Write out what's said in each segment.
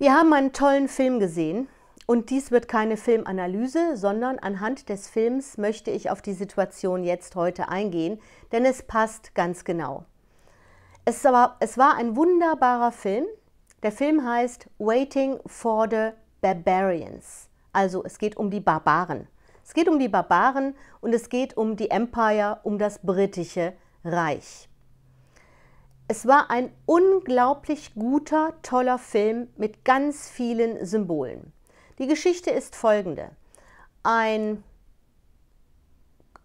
Wir haben einen tollen Film gesehen und dies wird keine Filmanalyse, sondern anhand des Films möchte ich auf die Situation jetzt heute eingehen, denn es passt ganz genau. Es war, es war ein wunderbarer Film. Der Film heißt Waiting for the Barbarians. Also es geht um die Barbaren. Es geht um die Barbaren und es geht um die Empire, um das britische Reich. Es war ein unglaublich guter, toller Film mit ganz vielen Symbolen. Die Geschichte ist folgende. Ein,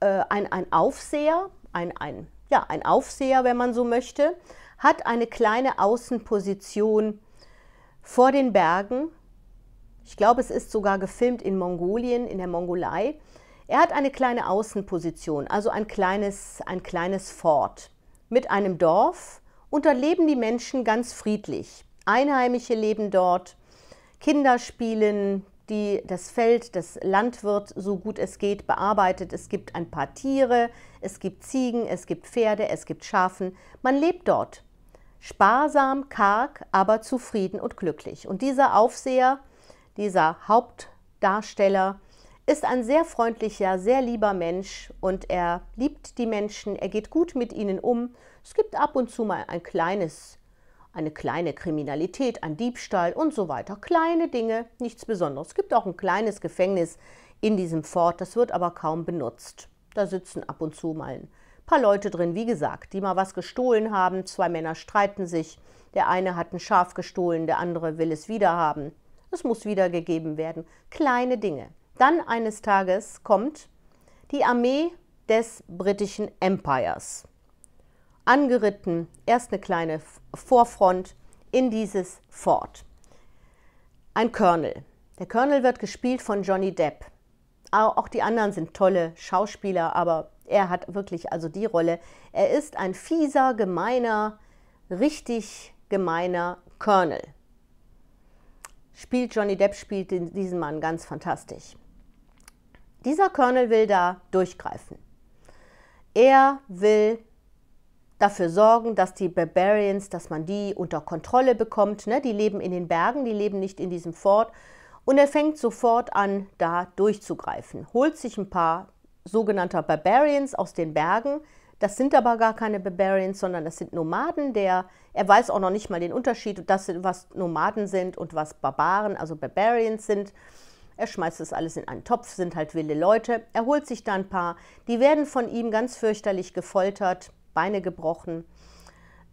äh, ein, ein Aufseher, ein, ein, ja, ein Aufseher, wenn man so möchte, hat eine kleine Außenposition vor den Bergen. Ich glaube, es ist sogar gefilmt in Mongolien, in der Mongolei. Er hat eine kleine Außenposition, also ein kleines, ein kleines Fort mit einem Dorf und dort leben die Menschen ganz friedlich. Einheimische leben dort, Kinder spielen, die das Feld des Landwirt so gut es geht bearbeitet. Es gibt ein paar Tiere, es gibt Ziegen, es gibt Pferde, es gibt Schafen. Man lebt dort. Sparsam, karg, aber zufrieden und glücklich. Und dieser Aufseher, dieser Hauptdarsteller, ist ein sehr freundlicher, sehr lieber Mensch und er liebt die Menschen, er geht gut mit ihnen um. Es gibt ab und zu mal ein kleines, eine kleine Kriminalität, ein Diebstahl und so weiter. Kleine Dinge, nichts Besonderes. Es gibt auch ein kleines Gefängnis in diesem Fort, das wird aber kaum benutzt. Da sitzen ab und zu mal ein paar Leute drin, wie gesagt, die mal was gestohlen haben. Zwei Männer streiten sich. Der eine hat ein Schaf gestohlen, der andere will es wieder haben. Es muss wiedergegeben werden. Kleine Dinge. Dann eines Tages kommt die Armee des britischen Empires. Angeritten, erst eine kleine Vorfront in dieses Fort. Ein Colonel. Der Colonel wird gespielt von Johnny Depp. Auch die anderen sind tolle Schauspieler, aber er hat wirklich also die Rolle. Er ist ein fieser, gemeiner, richtig gemeiner Colonel. Spielt Johnny Depp spielt diesen Mann ganz fantastisch. Dieser Colonel will da durchgreifen. Er will dafür sorgen, dass die Barbarians, dass man die unter Kontrolle bekommt. Ne? Die leben in den Bergen, die leben nicht in diesem Fort. Und er fängt sofort an, da durchzugreifen. Holt sich ein paar sogenannter Barbarians aus den Bergen. Das sind aber gar keine Barbarians, sondern das sind Nomaden. Der, er weiß auch noch nicht mal den Unterschied, das, was Nomaden sind und was Barbaren, also Barbarians sind. Er schmeißt es alles in einen Topf, sind halt wilde Leute. Er holt sich da ein paar. Die werden von ihm ganz fürchterlich gefoltert, Beine gebrochen,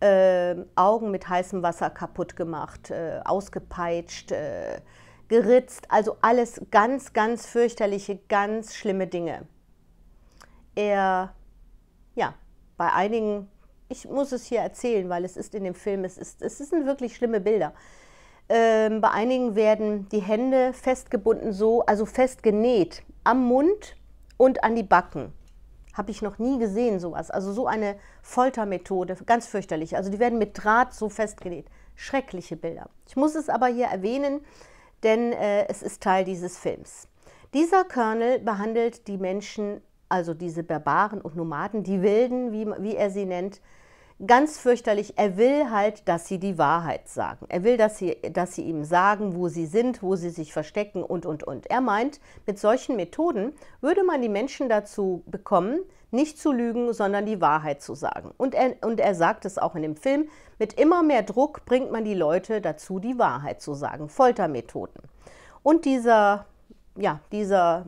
äh, Augen mit heißem Wasser kaputt gemacht, äh, ausgepeitscht, äh, geritzt. Also alles ganz, ganz fürchterliche, ganz schlimme Dinge. Er, ja, bei einigen, ich muss es hier erzählen, weil es ist in dem Film, es, ist, es sind wirklich schlimme Bilder. Ähm, bei einigen werden die Hände festgebunden, so, also festgenäht am Mund und an die Backen. Habe ich noch nie gesehen, sowas. Also so eine Foltermethode, ganz fürchterlich. Also die werden mit Draht so festgenäht. Schreckliche Bilder. Ich muss es aber hier erwähnen, denn äh, es ist Teil dieses Films. Dieser Colonel behandelt die Menschen, also diese Barbaren und Nomaden, die Wilden, wie, wie er sie nennt, ganz fürchterlich, er will halt, dass sie die Wahrheit sagen. Er will, dass sie, dass sie ihm sagen, wo sie sind, wo sie sich verstecken und, und, und. Er meint, mit solchen Methoden würde man die Menschen dazu bekommen, nicht zu lügen, sondern die Wahrheit zu sagen. Und er, und er sagt es auch in dem Film, mit immer mehr Druck bringt man die Leute dazu, die Wahrheit zu sagen. Foltermethoden. Und dieser, ja, dieser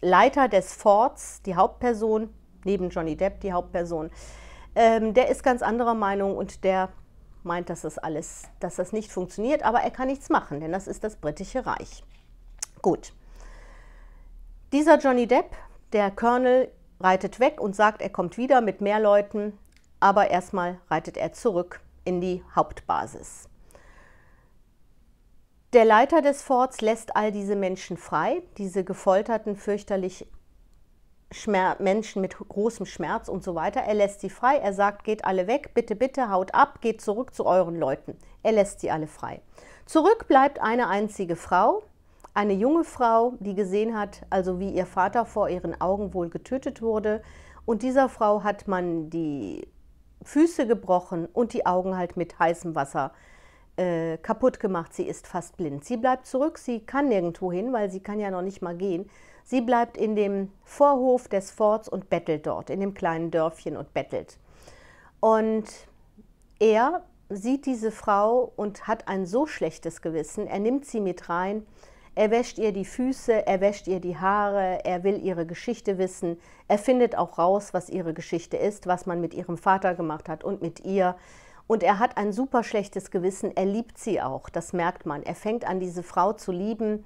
Leiter des Forts, die Hauptperson, neben Johnny Depp die Hauptperson, ähm, der ist ganz anderer Meinung und der meint, dass das alles, dass das nicht funktioniert, aber er kann nichts machen, denn das ist das britische Reich. Gut. Dieser Johnny Depp, der Colonel, reitet weg und sagt, er kommt wieder mit mehr Leuten, aber erstmal reitet er zurück in die Hauptbasis. Der Leiter des Forts lässt all diese Menschen frei, diese gefolterten, fürchterlich Schmerz, Menschen mit großem Schmerz und so weiter. Er lässt sie frei. Er sagt, geht alle weg, bitte, bitte, haut ab, geht zurück zu euren Leuten. Er lässt sie alle frei. Zurück bleibt eine einzige Frau, eine junge Frau, die gesehen hat, also wie ihr Vater vor ihren Augen wohl getötet wurde. Und dieser Frau hat man die Füße gebrochen und die Augen halt mit heißem Wasser äh, kaputt gemacht. Sie ist fast blind. Sie bleibt zurück, sie kann nirgendwo hin, weil sie kann ja noch nicht mal gehen. Sie bleibt in dem Vorhof des Forts und bettelt dort, in dem kleinen Dörfchen und bettelt. Und er sieht diese Frau und hat ein so schlechtes Gewissen, er nimmt sie mit rein, er wäscht ihr die Füße, er wäscht ihr die Haare, er will ihre Geschichte wissen, er findet auch raus, was ihre Geschichte ist, was man mit ihrem Vater gemacht hat und mit ihr. Und er hat ein super schlechtes Gewissen, er liebt sie auch, das merkt man. Er fängt an, diese Frau zu lieben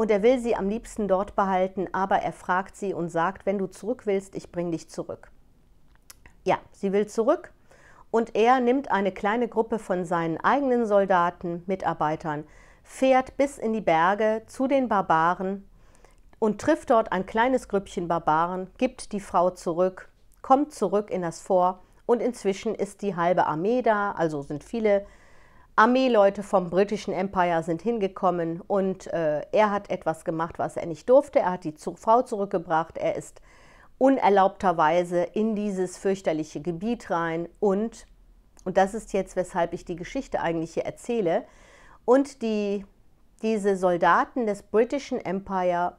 und er will sie am liebsten dort behalten, aber er fragt sie und sagt, wenn du zurück willst, ich bring dich zurück. Ja, sie will zurück und er nimmt eine kleine Gruppe von seinen eigenen Soldaten, Mitarbeitern, fährt bis in die Berge zu den Barbaren und trifft dort ein kleines Grüppchen Barbaren, gibt die Frau zurück, kommt zurück in das Fort und inzwischen ist die halbe Armee da, also sind viele Armeeleute vom britischen Empire sind hingekommen und äh, er hat etwas gemacht, was er nicht durfte. Er hat die Frau zurückgebracht. Er ist unerlaubterweise in dieses fürchterliche Gebiet rein und, und das ist jetzt, weshalb ich die Geschichte eigentlich hier erzähle, und die, diese Soldaten des britischen Empire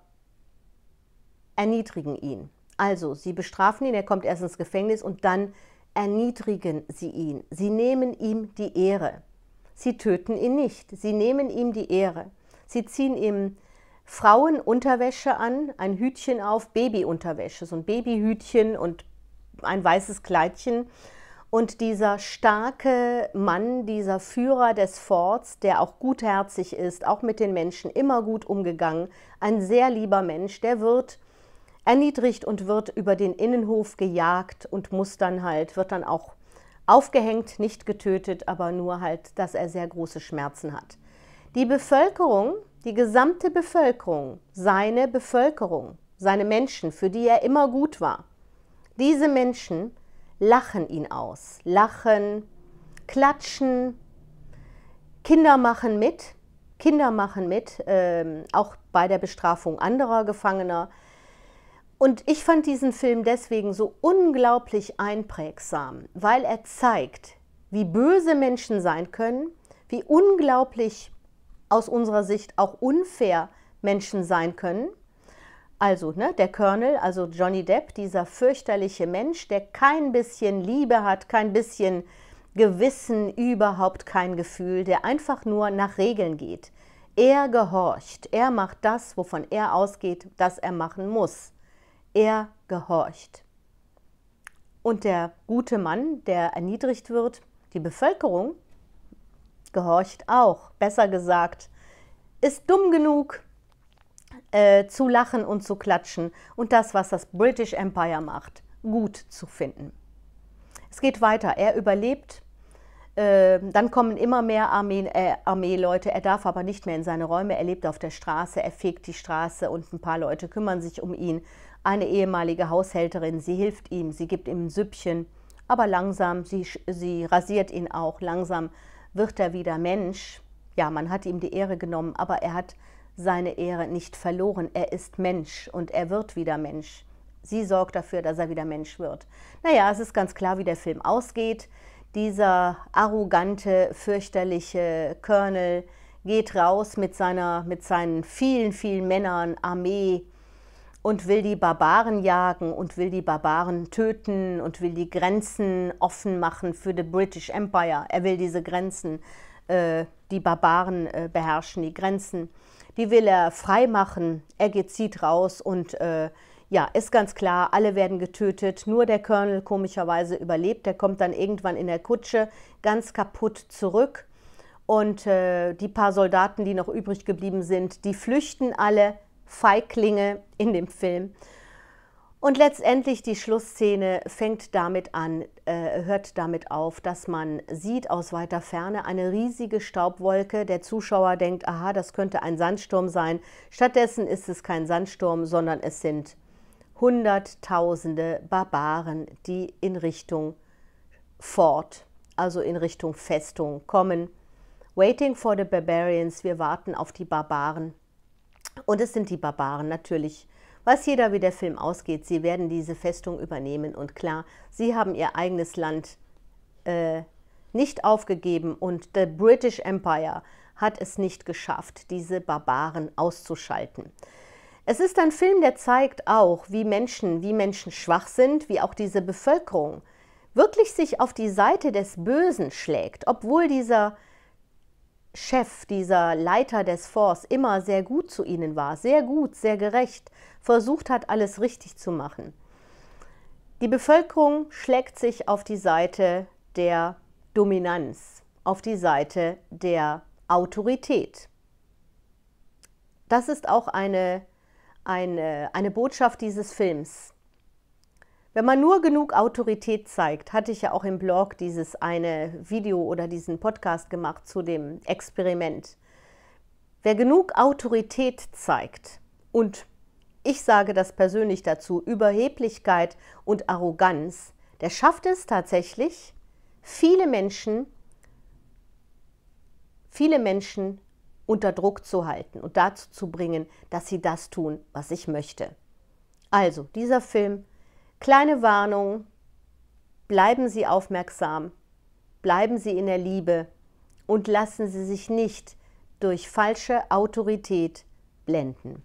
erniedrigen ihn. Also, sie bestrafen ihn, er kommt erst ins Gefängnis und dann erniedrigen sie ihn. Sie nehmen ihm die Ehre. Sie töten ihn nicht, sie nehmen ihm die Ehre. Sie ziehen ihm Frauenunterwäsche an, ein Hütchen auf, Babyunterwäsche, so ein Babyhütchen und ein weißes Kleidchen. Und dieser starke Mann, dieser Führer des Forts, der auch gutherzig ist, auch mit den Menschen immer gut umgegangen, ein sehr lieber Mensch, der wird erniedrigt und wird über den Innenhof gejagt und muss dann halt, wird dann auch Aufgehängt, nicht getötet, aber nur halt, dass er sehr große Schmerzen hat. Die Bevölkerung, die gesamte Bevölkerung, seine Bevölkerung, seine Menschen, für die er immer gut war, diese Menschen lachen ihn aus, lachen, klatschen, Kinder machen mit, Kinder machen mit, äh, auch bei der Bestrafung anderer Gefangener. Und ich fand diesen Film deswegen so unglaublich einprägsam, weil er zeigt, wie böse Menschen sein können, wie unglaublich aus unserer Sicht auch unfair Menschen sein können. Also ne, der Colonel, also Johnny Depp, dieser fürchterliche Mensch, der kein bisschen Liebe hat, kein bisschen Gewissen, überhaupt kein Gefühl, der einfach nur nach Regeln geht. Er gehorcht, er macht das, wovon er ausgeht, das er machen muss er gehorcht. Und der gute Mann, der erniedrigt wird, die Bevölkerung gehorcht auch. Besser gesagt, ist dumm genug äh, zu lachen und zu klatschen und das, was das British Empire macht, gut zu finden. Es geht weiter. Er überlebt. Ähm, dann kommen immer mehr Armee, äh, Armeeleute. Er darf aber nicht mehr in seine Räume. Er lebt auf der Straße. Er fegt die Straße und ein paar Leute kümmern sich um ihn. Eine ehemalige Haushälterin, sie hilft ihm, sie gibt ihm ein Süppchen, aber langsam, sie, sie rasiert ihn auch, langsam wird er wieder Mensch. Ja, man hat ihm die Ehre genommen, aber er hat seine Ehre nicht verloren. Er ist Mensch und er wird wieder Mensch. Sie sorgt dafür, dass er wieder Mensch wird. Naja, es ist ganz klar, wie der Film ausgeht. Dieser arrogante, fürchterliche Colonel geht raus mit, seiner, mit seinen vielen, vielen Männern, Armee, und will die Barbaren jagen und will die Barbaren töten und will die Grenzen offen machen für the British Empire. Er will diese Grenzen, äh, die Barbaren äh, beherrschen, die Grenzen, die will er frei machen. Er geht zieht raus und äh, ja, ist ganz klar, alle werden getötet. Nur der Colonel komischerweise überlebt. Der kommt dann irgendwann in der Kutsche ganz kaputt zurück. Und äh, die paar Soldaten, die noch übrig geblieben sind, die flüchten alle Feiglinge in dem Film. Und letztendlich die Schlussszene fängt damit an, äh, hört damit auf, dass man sieht aus weiter Ferne eine riesige Staubwolke. Der Zuschauer denkt, aha, das könnte ein Sandsturm sein. Stattdessen ist es kein Sandsturm, sondern es sind Hunderttausende Barbaren, die in Richtung Fort, also in Richtung Festung kommen. Waiting for the Barbarians, wir warten auf die Barbaren. Und es sind die Barbaren natürlich. Weiß jeder, wie der Film ausgeht. Sie werden diese Festung übernehmen und klar, sie haben ihr eigenes Land äh, nicht aufgegeben und der British Empire hat es nicht geschafft, diese Barbaren auszuschalten. Es ist ein Film, der zeigt auch, wie Menschen, wie Menschen schwach sind, wie auch diese Bevölkerung wirklich sich auf die Seite des Bösen schlägt, obwohl dieser Chef, dieser Leiter des Forts immer sehr gut zu ihnen war, sehr gut, sehr gerecht, versucht hat, alles richtig zu machen. Die Bevölkerung schlägt sich auf die Seite der Dominanz, auf die Seite der Autorität. Das ist auch eine, eine, eine Botschaft dieses Films, wenn man nur genug Autorität zeigt, hatte ich ja auch im Blog dieses eine Video oder diesen Podcast gemacht zu dem Experiment. Wer genug Autorität zeigt und ich sage das persönlich dazu, Überheblichkeit und Arroganz, der schafft es tatsächlich, viele Menschen, viele Menschen unter Druck zu halten und dazu zu bringen, dass sie das tun, was ich möchte. Also, dieser Film Kleine Warnung, bleiben Sie aufmerksam, bleiben Sie in der Liebe und lassen Sie sich nicht durch falsche Autorität blenden.